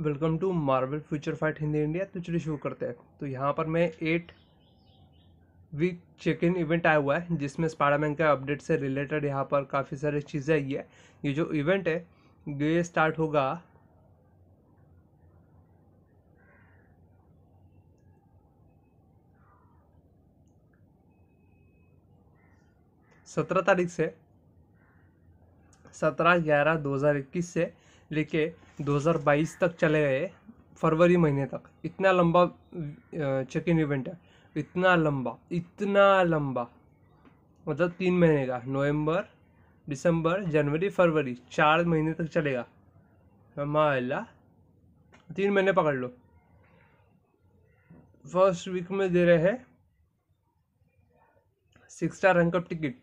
welcome to Marvel future fight Hindi India तो चलिए शुरू करते हैं तो यहाँ पर मैं eight week check in event आया हुआ है जिसमें स्पाडामैन का अपडेट से रिलेटेड यहाँ पर काफ़ी सारी चीज़ें आई है ये जो इवेंट है ये स्टार्ट होगा सत्रह तारीख से सत्रह ग्यारह दो हज़ार इक्कीस से लेके दो हज़ार बाईस तक चले गए फरवरी महीने तक इतना लंबा चेक इन इवेंट है इतना लंबा इतना लंबा मतलब तीन महीने का नवंबर दिसंबर जनवरी फरवरी चार महीने तक चलेगा माला तीन महीने पकड़ लो फर्स्ट वीक में दे रहे हैं सिक्स स्टार रैंकअप टिकट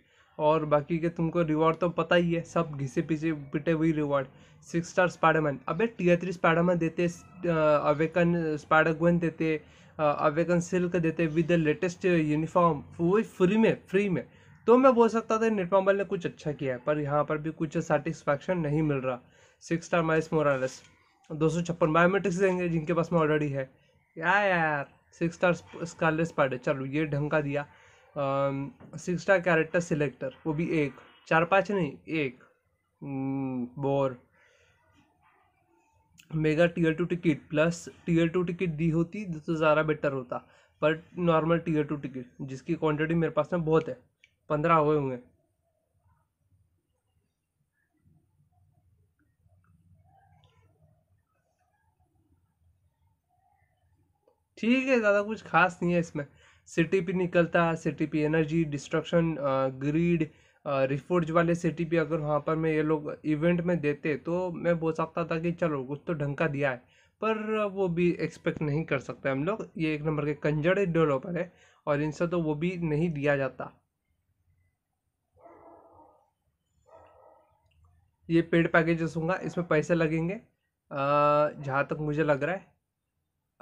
और बाकी के तुमको रिवॉर्ड तो पता ही है सब घिसे पीछे पिटे हुई रिवॉर्ड सिक्स स्टार स्पाइडरमैन अबे टीयर थ्री स्पाइडरमैन देते अवेकन स्पाइडरगन देते अवेकन सिल्क देते विद द लेटेस्ट यूनिफॉर्म वो फ्री में फ्री में तो मैं बोल सकता था नेटमोबाइल ने कुछ अच्छा किया है पर यहाँ पर भी कुछ सेटिस्फैक्शन नहीं मिल रहा सिक्स स्टार माइस मोरालस दो सौ छप्पन बायोमेट्रिक्स देंगे जिनके पास में ऑलरेडी है या यार सिक्स स्टार स्कारलेट स्पाइडर चलो ये ढंग का दिया सिक्स स्टार कैरेक्टर सिलेक्टर वो भी एक चार पाँच नहीं एक बोर mega tier two ticket plus tier two ticket दी होती तो, तो ज़्यादा बेटर होता पर नॉर्मल टीयर टू टिकट जिसकी क्वांटिटी मेरे पास में बहुत है पंद्रह हुए होंगे ठीक है ज़्यादा कुछ खास नहीं है इसमें सिटी निकलता है सिटी पे एनर्जी डिस्ट्रक्शन ग्रीड रिफोर्ज वाले सिटी अगर वहाँ पर मैं ये लोग इवेंट में देते तो मैं बोल सकता था कि चलो कुछ तो ढंग का दिया है पर वो भी एक्सपेक्ट नहीं कर सकते हम लोग ये एक नंबर के कंजड़ डेवलपर है और इनसे तो वो भी नहीं दिया जाता ये पेड पैकेजेस होगा इसमें पैसे लगेंगे जहाँ तक मुझे लग रहा है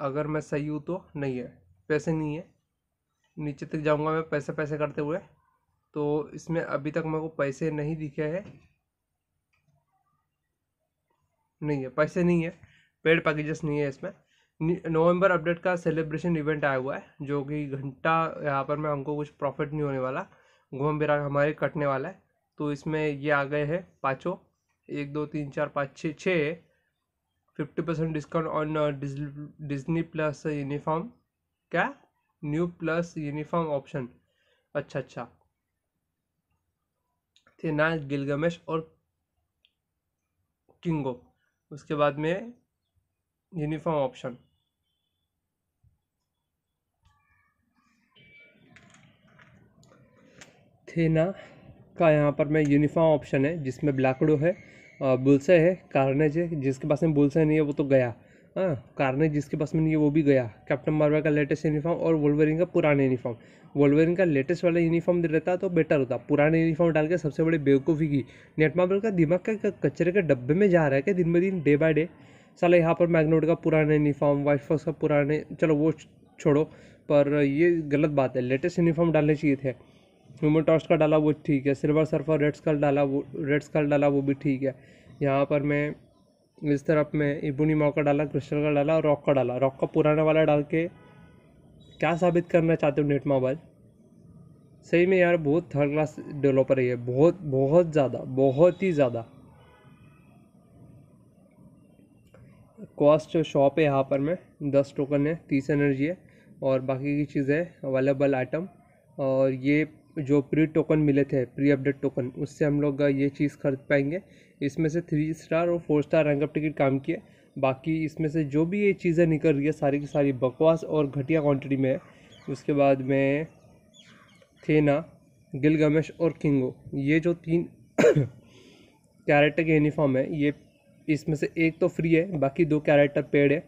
अगर मैं सही हूँ तो नहीं है पैसे नहीं है नीचे तक जाऊंगा मैं पैसे पैसे करते हुए तो इसमें अभी तक मेरे को पैसे नहीं दिखे हैं नहीं है पैसे नहीं है पेड पैकेजेस नहीं है इसमें नवंबर अपडेट का सेलिब्रेशन इवेंट आया हुआ है जो कि घंटा यहाँ पर मैं हमको कुछ प्रॉफिट नहीं होने वाला घूम फिरा हमारे कटने वाला है तो इसमें ये आ गए हैं पाँचों एक दो तीन चार पाँच छः छः fifty percent discount on Disney plus uniform क्या न्यू प्लस यूनिफॉर्म ऑप्शन अच्छा अच्छा ना गिलगमेश और किंगो उसके बाद में यूनिफॉर्म ऑप्शन थेना का यहाँ पर में यूनिफॉर्म ऑप्शन है जिसमें ब्लैकड़ो है बुलसे है कार्नेज है जिसके पास में बुलसे नहीं है वो तो गया हाँ कारने जिसके पास में नहीं है वो भी गया कैप्टन मार्वल का लेटेस्ट यूनिफॉर्म और वोल्वरिन का पुराना यूनिफॉर्म वोल्वरिन का लेटेस्ट वाला यूनिफॉर्म दे रहता तो बेटर होता पुराने यूनिफॉर्म डाल के सबसे बड़े बेवकूफ़ी की नेट मार्वल का दिमाग का कचरे के डब्बे में जा रहा है क्या दिन ब दिन डे बाय डे साला यहाँ पर मैगनोड का पुराना यूनिफॉर्म वाइट फोर्स का पुराने चलो वो छोड़ो पर ये गलत बात है लेटेस्ट यूनिफॉर्म डालने चाहिए थे ह्यूमन टॉस्ट का डाला वो ठीक है सिल्वर सर्फर रेड स्कल डाला वो रेड स्कल डाला वो भी ठीक है यहाँ पर मैं इस तरफ में इबुनी मौका का डाला क्रिस्टल का डाला और रॉक का डाला रॉक का पुराने वाला डाल के क्या साबित करना चाहते हो नेट मोबाइल सही में यार बहुत थर्ड क्लास डेवलपर है बहुत बहुत ज़्यादा बहुत ही ज़्यादा कॉस्ट शॉप है यहाँ पर में दस टोकन है तीस एनर्जी है और बाकी की चीज़ें अवेलेबल आइटम और ये जो प्री टोकन मिले थे प्री अपडेट टोकन उससे हम लोग ये चीज़ खरीद पाएंगे इसमें से थ्री स्टार और फोर स्टार रैंकअप टिकट काम किए बाकी इसमें से जो भी ये चीज़ें निकल रही है सारी की सारी बकवास और घटिया क्वांटिटी में है उसके बाद में थेना गिलगमेश और किंगो ये जो तीन कैरेक्टर के यूनिफॉर्म है ये इसमें से एक तो फ्री है बाकी दो कैरेक्टर पेड है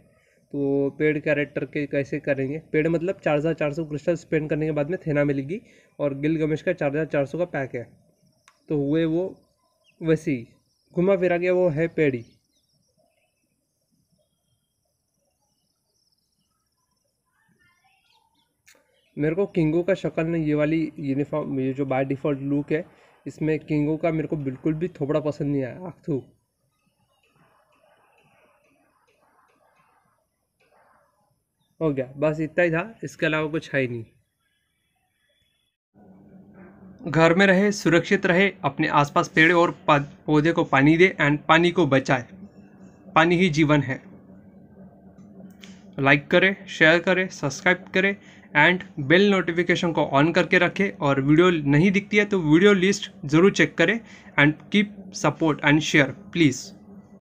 तो पेड कैरेक्टर के कैसे करेंगे पेड मतलब चार हज़ार चार सौ क्रिस्टल स्पेंड करने के बाद में थेना मिलेगी और गिल गमेश का चार हज़ार चार सौ का पैक है तो हुए वो वैसे ही घुमा फिरा गया वो है पेड़ मेरे को किंगो का शक्ल में ये वाली यूनिफॉर्म ये जो बाय डिफ़ॉल्ट लुक है इसमें किंगो का मेरे को बिल्कुल भी थोड़ा पसंद नहीं आया थू हो गया बस इतना ही था इसके अलावा कुछ है ही नहीं घर में रहे सुरक्षित रहे अपने आसपास पेड़ और पौधे को पानी दे एंड पानी को बचाए पानी ही जीवन है लाइक करें शेयर करें सब्सक्राइब करें एंड बेल नोटिफिकेशन को ऑन करके रखें और वीडियो नहीं दिखती है तो वीडियो लिस्ट ज़रूर चेक करें and keep support and share please